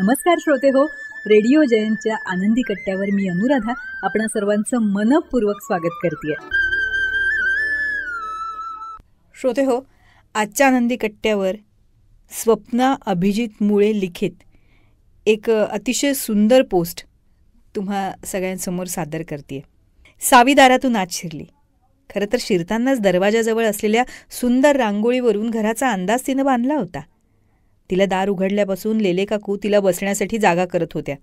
नमस्कार श्रोते हो रेडिओ जयंतच्या आनंदी कट्ट्यावर मी अनुराधा आपण सर्वांचं मनपूर्वक स्वागत करते श्रोते हो आजच्या आनंदी कट्ट्यावर स्वप्ना अभिजित मुळे लिखित एक अतिशय सुंदर पोस्ट तुम्हा सगळ्यांसमोर सादर करते सावीदारातून आज शिरली खरं तर शिरतानाच दरवाजाजवळ असलेल्या सुंदर रांगोळीवरून घराचा अंदाज तिनं बांधला होता तिला दार उघडल्यापासून लेलेकाकू तिला बसण्यासाठी जागा करत होत्या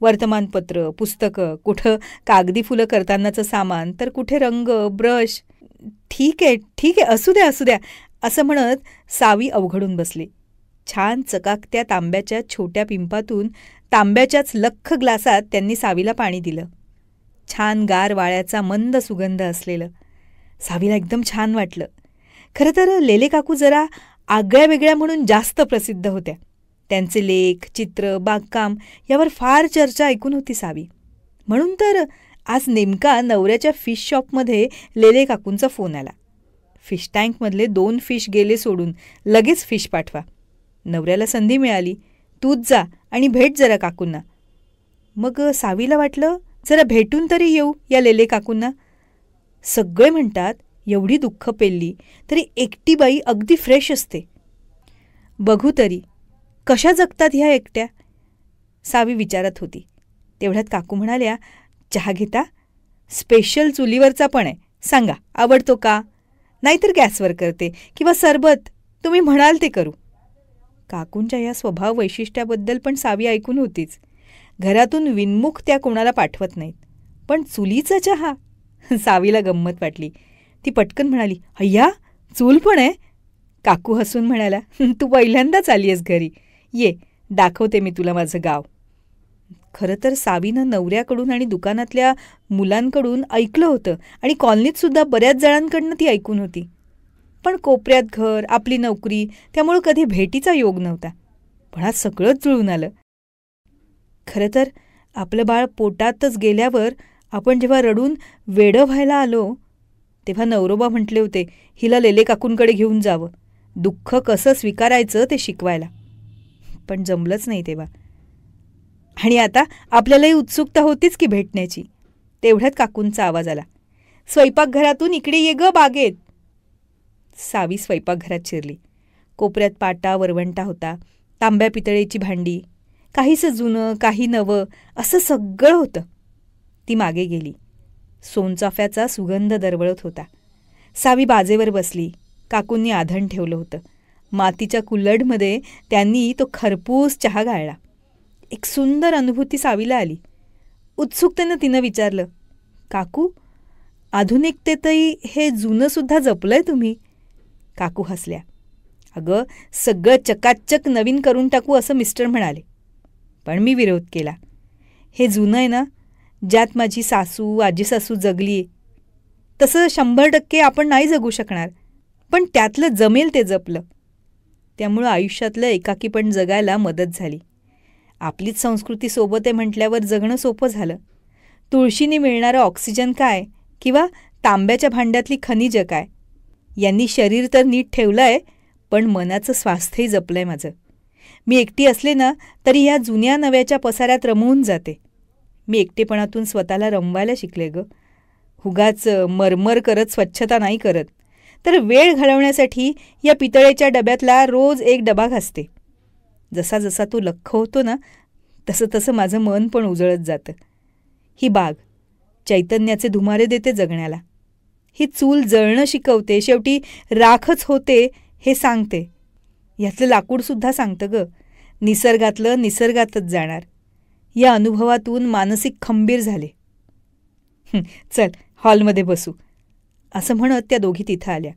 वर्तमानपत्र पुस्तकं कुठं कागदी फुलं करतानाचं सामान तर कुठे रंग ब्रश ठीक आहे ठीक आहे असू द्या असू द्या असं म्हणत सावी अवघडून बसली छान चकाकत्या तांब्याच्या छोट्या पिंपातून तांब्याच्याच लख ग्लासात त्यांनी सावीला पाणी दिलं छान गार वाळ्याचा मंद सुगंध असलेलं सावीला एकदम छान वाटलं खरं तर लेले काकू जरा आगळ्या वेगळ्या म्हणून जास्त प्रसिद्ध होत्या त्यांचे लेख चित्र बागकाम यावर फार चर्चा ऐकून होती सावी म्हणून तर आज नेमका नवऱ्याच्या फिश शॉपमध्ये लेले काकूंचा फोन आला फिश टँकमधले दोन फिश गेले सोडून लगेच फिश पाठवा नवऱ्याला संधी मिळाली तूच जा आणि भेट जरा काकूंना मग सावीला वाटलं जरा भेटून तरी येऊ या लेले काकूंना सगळे म्हणतात एवढी दुःख पेलली तरी एकटी बाई अगदी फ्रेश असते बघू तरी कशा जगतात ह्या एकट्या सावी विचारत होती तेवढ्यात काकू म्हणाल्या चहा घेता स्पेशल चुलीवरचा पण आहे सांगा आवडतो का नाहीतर गॅसवर करते किंवा सरबत तुम्ही म्हणाल ते करू काकूंच्या या स्वभाव वैशिष्ट्याबद्दल पण सावी ऐकून होतीच घरातून विनमुख त्या कोणाला पाठवत नाहीत पण चुलीचा चहा सावीला गंमत वाटली ती पटकन म्हणाली अय्या चूल पण आहे काकू हसून म्हणाला तू पहिल्यांदाच आली आहेस घरी ये दाखवते मी तुला माझं गाव खरं तर सावीनं नवऱ्याकडून आणि दुकानातल्या मुलांकडून ऐकलं होतं आणि कॉलनीतसुद्धा बऱ्याच जणांकडनं ती ऐकून होती पण कोपऱ्यात घर आपली नोकरी त्यामुळं कधी भेटीचा योग नव्हता पण आज सगळंच जुळून आलं खरं तर आपलं बाळ पोटातच गेल्यावर आपण जेव्हा रडून वेडं व्हायला आलो तेव्हा नवरोबा म्हटले होते हिला लेले काकूंकडे घेऊन जावं दुःख कसं स्वीकारायचं ते शिकवायला पण जमलंच नाही तेव्हा आणि आता आपल्यालाही उत्सुकता होतीच की भेटण्याची तेवढ्यात काकूंचा आवाज आला स्वयंपाकघरातून इकडे ये ग बागेत सावी स्वयंपाकघरात शिरली कोपऱ्यात पाटा वरवंटा होता तांब्या पितळेची भांडी काहीसं जुनं काही नवं असं सगळं होतं ती मागे गेली सोनचाफ्याचा सुगंध दरवळत होता सावी बाजेवर बसली काकूंनी आधण ठेवलं होतं मातीच्या कुल्लडमध्ये त्यांनी तो खरपूस चहा गाळला एक सुंदर अनुभूती सावीला आली उत्सुकतेनं तिनं विचारलं काकू आधुनिकतेतही हे जुनंसुद्धा जपलंय तुम्ही काकू हसल्या अगं सगळं चकाचक नवीन करून टाकू असं मिस्टर म्हणाले पण मी विरोध केला हे जुनं आहे ना ज्यात माझी सासू आजी सासू जगली तसं शंभर टक्के आपण नाही जगू शकणार पण त्यातलं जमेल ते जपलं त्यामुळं आयुष्यातलं एकाकीपण जगायला मदत झाली आपलीच संस्कृती सोबत आहे म्हटल्यावर जगणं सोपं झालं तुळशीने मिळणारं ऑक्सिजन काय किंवा तांब्याच्या भांड्यातली खनिजं काय यांनी शरीर तर नीट ठेवलं आहे पण मनाचं स्वास्थ्यही जपलं आहे माझं मी एकटी असले ना तरी ह्या जुन्या नव्याच्या पसाऱ्यात रमवून जाते मी एकटेपणातून स्वतःला रमवायला शिकले ग हुगाच मरमर करत स्वच्छता नाही करत तर वेळ घालवण्यासाठी या पितळेच्या डब्यातला रोज एक डबा घासते जसा जसा तो लख होतो ना तसं तसं माझं मन पण उजळत जातं ही बाग चैतन्याचे धुमारे देते जगण्याला ही चूल जळणं शिकवते शेवटी राखच होते हे सांगते यातलं लाकूडसुद्धा सांगतं ग निसर्गातलं निसर्गातच जाणार या अनुभवातून मानसिक खंबीर झाले चल हॉलमध्ये बसू असं म्हणत त्या दोघी तिथं आल्या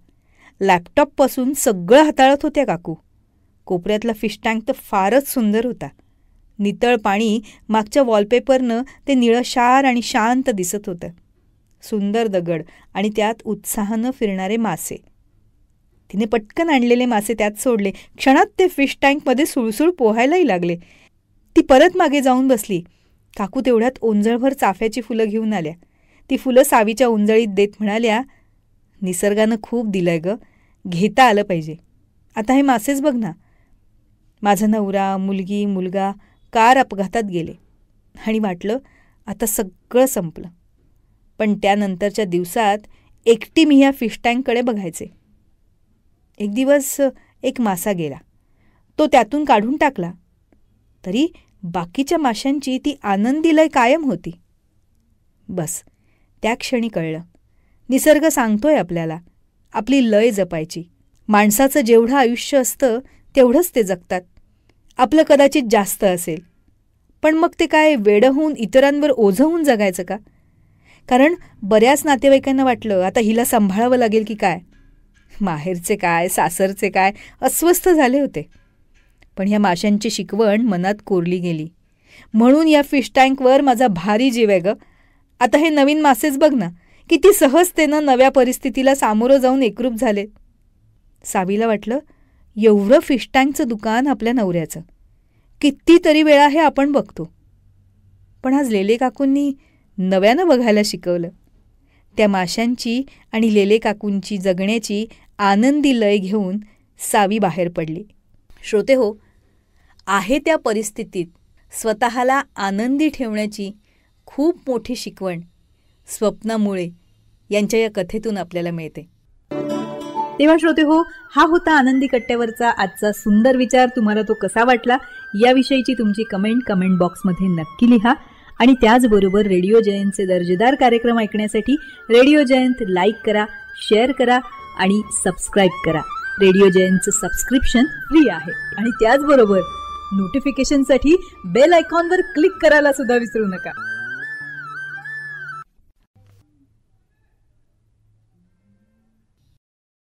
लॅपटॉपपासून सगळं हाताळत होत्या काकू कोपऱ्यातला फिश टँक तर फारच सुंदर होता नितळ पाणी मागच्या वॉलपेपरनं ते निळं आणि शांत दिसत होतं सुंदर दगड आणि त्यात उत्साहानं फिरणारे मासे तिने पटकन आणलेले मासे त्यात सोडले क्षणात ते फिश टँकमध्ये सुळसुळ पोहायलाही लागले ती परत मागे जाऊन बसली काकू तेवढ्यात ओंजळभर चाफ्याची फुलं घेऊन आल्या ती फुलं सावीच्या उंजळीत देत म्हणाल्या निसर्गानं खूप दिलंय ग घेता आलं पाहिजे आता हे मासेच बघ ना माझा नवरा मुलगी मुलगा कार अपघातात गेले आणि वाटलं आता सगळं संपलं पण त्यानंतरच्या दिवसात एकटी मी ह्या फिश टँककडे बघायचे एक दिवस एक मासा गेला तो त्यातून काढून टाकला तरी बाकीच्या माशांची ती आनंदी लय कायम होती बस त्या क्षणी कळलं निसर्ग सांगतोय आपल्याला आपली लय जपायची माणसाचं जेवढं आयुष्य असतं तेवढंच ते जगतात आपलं कदाचित जास्त असेल पण मग ते काय वेडं होऊन इतरांवर ओझं होऊन जगायचं का कारण बऱ्याच नातेवाईकांना वाटलं आता हिला सांभाळावं लागेल की काय माहेरचे काय सासरचे काय अस्वस्थ झाले होते पण ह्या माशांची शिकवण मनात कोरली गेली म्हणून या फिश टँकवर माझा भारी जीव आहे ग आता हे नवीन मासेच बघ ना किती सहजतेनं नव्या परिस्थितीला सामोरं जाऊन एकरूप झाले सावीला वाटलं एवढं फिश टँकचं दुकान आपल्या नवऱ्याचं कितीतरी वेळा हे आपण बघतो पण आज लेले काकूंनी नव्यानं बघायला शिकवलं त्या माशांची आणि लेले काकूंची जगण्याची आनंदी लय घेऊन सावी बाहेर पडली श्रोते हो आहे त्या परिस्थितीत स्वतःला आनंदी ठेवण्याची खूप मोठी शिकवण स्वप्नामुळे यांच्या या कथेतून आपल्याला मिळते तेव्हा श्रोते हो हा होता आनंदी कट्ट्यावरचा आजचा सुंदर विचार तुम्हाला तो कसा वाटला याविषयीची तुमची कमेंट कमेंट बॉक्समध्ये नक्की लिहा आणि त्याचबरोबर रेडिओ जयंतचे दर्जेदार कार्यक्रम ऐकण्यासाठी रेडिओ जयंत लाईक करा शेअर करा आणि सबस्क्राईब करा रेडिओ जयंतचं सबस्क्रिप्शन फ्री आहे आणि त्याचबरोबर नोटिफिकेशनसाठी बेल आयकॉनवर क्लिक करायला सुद्धा विसरू नका